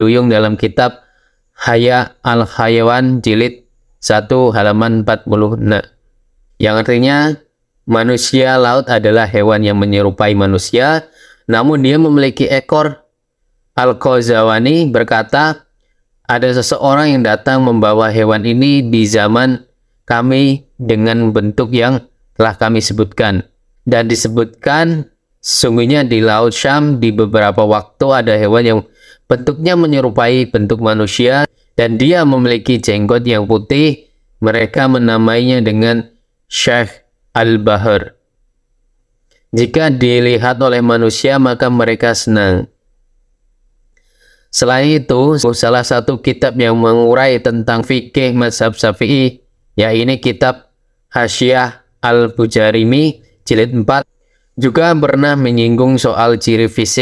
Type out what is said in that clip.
Duyung dalam kitab Haya al-Hayawan jilid 1 halaman 46 yang artinya manusia laut adalah hewan yang menyerupai manusia namun dia memiliki ekor al khazawani berkata ada seseorang yang datang membawa hewan ini di zaman kami dengan bentuk yang telah kami sebutkan dan disebutkan sungguhnya di laut Syam di beberapa waktu ada hewan yang Bentuknya menyerupai bentuk manusia dan dia memiliki jenggot yang putih. Mereka menamainya dengan Syekh Al-Bahar. Jika dilihat oleh manusia, maka mereka senang. Selain itu, salah satu kitab yang mengurai tentang fikih mazhab Syafi'i, yaitu kitab Hasyiah Al-Bujarimi, jilid 4, juga pernah menyinggung soal ciri fisik